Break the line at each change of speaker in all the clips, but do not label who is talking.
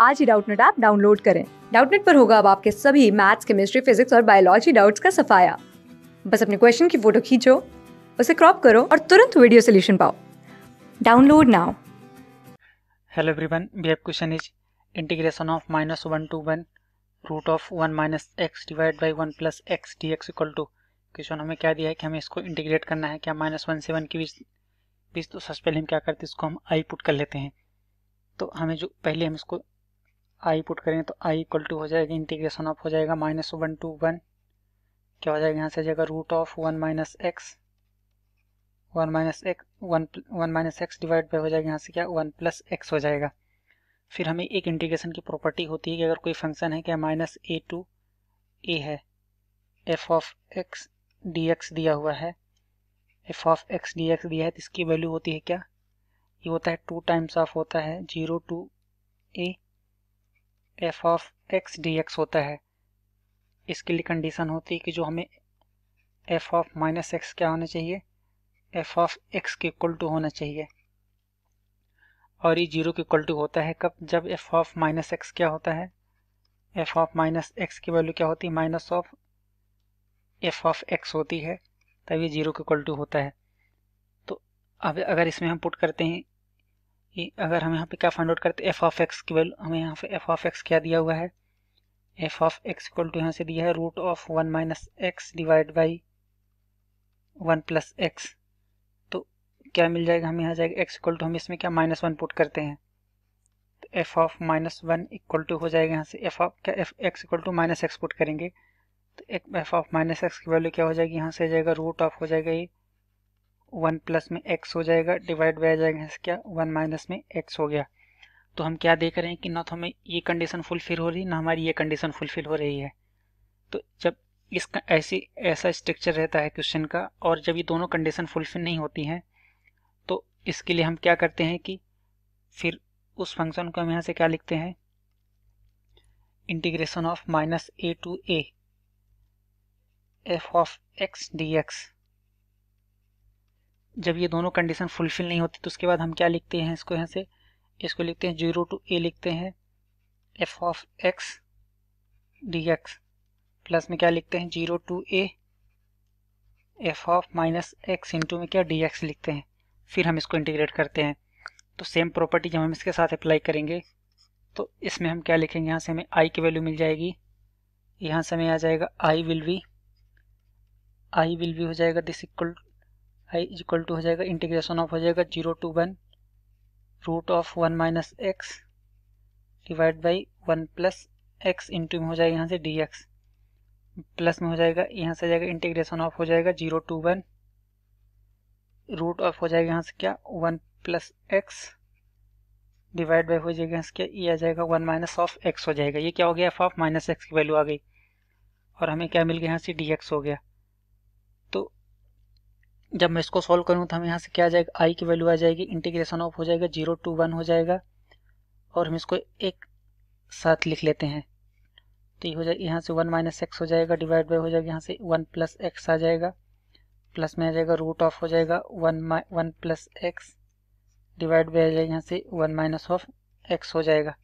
आज ही Doubtnut app download करें डाउटनेट पर होगा अब आपके सभी मैथ्स केमिस्ट्री फिजिक्स और बायोलॉजी डाउट्स का सफाया बस अपने क्वेश्चन की फोटो खींचो उसे क्रॉप करो और तुरंत वीडियो सोल्यूशन पाओ download now hello everyone we question is integration of minus one to one root of one minus x divide by one plus x d x equal to question हमें क्या दिया है कि हमें इसको इंटीग्रेट करना है क्या माइनस वन से वन की बीच बीच तो सबसे पहले हम क्या करते हैं इसको हम आई पुट कर लेते हैं तो हमें जो पहले हम इसको आई पुट करेंगे तो आई इक्वल टू हो जाएगा इंटीग्रेशन ऑफ हो जाएगा माइनस वन टू वन क्या हो जाएगा यहाँ से जाएगा root of one minus x one minus x one one minus x divide by हो जाएगा यहाँ से क्या वन प्लस एक्स हो जाएगा फिर हमें एक इंटीग्रेशन की प्रॉपर्टी होती है कि अगर कोई फंक्शन है क्या माइनस ए टू ए है f of x d x दिया हुआ है f of x d x दिया है तो इसकी वैल्यू होती है क्या ये होता है टू टाइम्स ऑफ होता है zero to a f of x d x होता है इसके लिए कंडीशन होती है कि जो हमें एफ ऑफ माइनस एक्स क्या होना चाहिए एफ ऑफ एक्स के इक्वल टू होना चाहिए और ये जीरो के इक्वल टू होता है कब जब एफ ऑफ माइनस एक्स क्या होता है एफ ऑफ माइनस एक्स की वैल्यू क्या होती है minus of f of x होती है तब ये जीरो के इक्वल टू होता है तो अब अगर इसमें हम पुट करते हैं ये अगर हम यहाँ पे क्या फाइंड आउट करते एफ ऑफ एक्स की वैल्यू हमें यहाँ पे एफ ऑफ एक्स क्या दिया हुआ है f of x equal to यहाँ से दिया है root of one minus x divide by one plus x तो क्या मिल जाएगा हमें यहाँ जाएगा एक्स इक्वल टू हम इसमें क्या माइनस वन पुट करते हैं तो f of minus one equal to हो जाएगा यहाँ से एफ ऑफ क्या f x equal to minus x put करेंगे तो एफ ऑफ माइनस एक्स की वैल्यू क्या हो जाएगी यहाँ से जाएगा रूट ऑफ हो जाएगा ये वन प्लस में एक्स हो जाएगा डिवाइड बाय जाएगा क्या वन माइनस में एक्स हो गया तो हम क्या देख रहे हैं कि ना तो हमें ये कंडीशन फुलफिल हो रही ना हमारी ये कंडीशन फुलफिल हो रही है तो जब इसका ऐसी ऐसा स्ट्रक्चर रहता है क्वेश्चन का और जब ये दोनों कंडीशन फुलफिल नहीं होती हैं तो इसके लिए हम क्या करते हैं कि फिर उस फंक्शन को हम यहाँ से क्या लिखते हैं integration of minus a to a f of x d x जब ये दोनों कंडीशन फुलफिल नहीं होती तो उसके बाद हम क्या लिखते हैं इसको यहाँ से इसको लिखते हैं जीरो टू ए लिखते हैं f of x d x plus में क्या लिखते हैं zero to a f of minus x into में क्या डी एक्स लिखते हैं फिर हम इसको इंटीग्रेट करते हैं तो सेम प्रॉपर्टी जब हम इसके साथ अप्लाई करेंगे तो इसमें हम क्या लिखेंगे यहाँ से हमें आई की वैल्यू मिल जाएगी यहाँ से हमें आ जाएगा I will be I will be हो जाएगा this equal I equal to हो जाएगा इंटीग्रेशन ऑफ हो जाएगा zero to one root of one minus x divide by one plus x into में हो जाएगा यहाँ से डी एक्स प्लस में हो जाएगा यहाँ से जाएगा इंटीग्रेशन ऑफ हो जाएगा zero to one root of हो जाएगा यहाँ से क्या one plus x divide by हो जाएगा यहाँ से क्या ये आ जाएगा वन माइनस ऑफ एक्स हो जाएगा ये क्या हो गया एफ ऑफ माइनस एक्स की वैल्यू आ गई और हमें क्या मिल गया यहाँ से डी एक्स हो गया जब मैं इसको सॉल्व करूँ तो हमें यहाँ से क्या आ जाएगा आई की वैल्यू आ जाएगी इंटीग्रेशन ऑफ हो जाएगा जीरो टू वन हो जाएगा और हम इसको एक साथ लिख लेते हैं तो ये हो जाएगा यहाँ से वन माइनस एक्स हो जाएगा डिवाइड बाई हो जाएगा यहाँ से वन प्लस एक्स आ जाएगा प्लस में आ जाएगा रूट ऑफ हो जाएगा वन माइ one plus x divide by आ जाएगा यहाँ से वन माइनस ऑफ एक्स हो जाएगा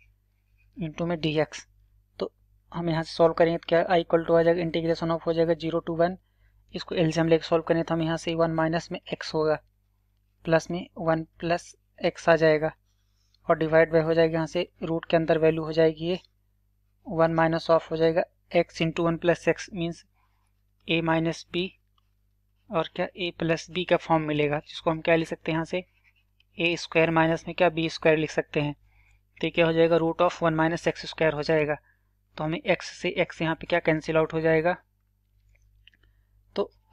इंटू में डी एक्स तो हम यहाँ से सॉल्व करेंगे तो क्या आई इक्वल टू आ जाएगा इंटीग्रेशन ऑफ हो जाएगा जीरो टू वन इसको एल्सियम लेकर सॉल्व करें तो हम यहाँ से वन माइनस में एक्स होगा प्लस में वन प्लस एक्स आ जाएगा और डिवाइड बाई हो जाएगा यहाँ से रूट के अंदर वैल्यू हो जाएगी ये वन माइनस ऑफ हो जाएगा x into one plus x means a minus b और क्या ए प्लस बी का फॉर्म मिलेगा जिसको हम क्या लिख सकते हैं यहाँ से ए स्क्वायर माइनस में क्या बी स्क्वायर लिख सकते हैं तो क्या हो जाएगा root of one minus x square हो जाएगा तो हमें एक्स से एक्स यहाँ पे क्या कैंसिल आउट हो जाएगा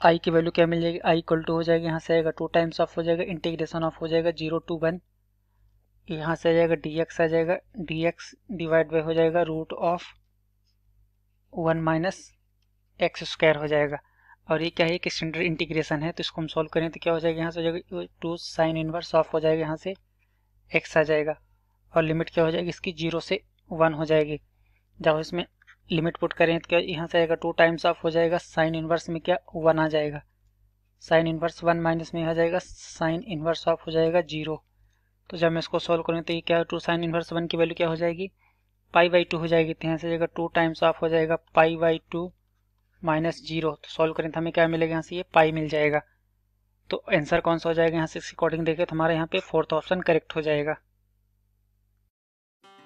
आई की वैल्यू क्या मिल जाएगी आई इक्वल टू हो जाएगा यहाँ से आएगा टू टाइम्स ऑफ हो जाएगा इंटीग्रेशन ऑफ हो जाएगा जीरो टू वन यहाँ से आ जाएगा डी एक्स आ जाएगा डी एक्स डिवाइड बाई हो जाएगा root of one minus x square हो जाएगा और ये क्या है कि स्टैंडर्ड इंटीग्रेशन है तो इसको हम सॉल्व करें तो क्या हो जाएगा यहाँ से हो जाएगा टू साइन इनवर्स ऑफ हो जाएगा यहाँ से एक्स आ जाएगा और लिमिट क्या हो जाएगी इसकी जीरो से वन हो जाएगी जब इसमें लिमिट पुट करें तो क्या यहाँ से आएगा टू टाइम्स ऑफ हो जाएगा साइन इन्वर्स में क्या वन आ जाएगा साइन इन्वर्स वन माइनस में आ जाएगा साइन इन्वर्स ऑफ हो जाएगा जीरो तो जब मैं इसको सॉल्व करूँ तो ये क्या टू साइन इन्वर्स वन की वैल्यू क्या हो जाएगी पाई बाई टू हो जाएगी तो यहाँ से जाएगा टू टाइम्स ऑफ हो जाएगा pi by two minus zero तो सॉल्व करें तो हमें क्या मिलेगा यहाँ से ये पाई मिल जाएगा तो आंसर कौन सा हो जाएगा यहाँ से अकॉर्डिंग देखें तो हमारे यहाँ पे फोर्थ ऑप्शन करेक्ट हो जाएगा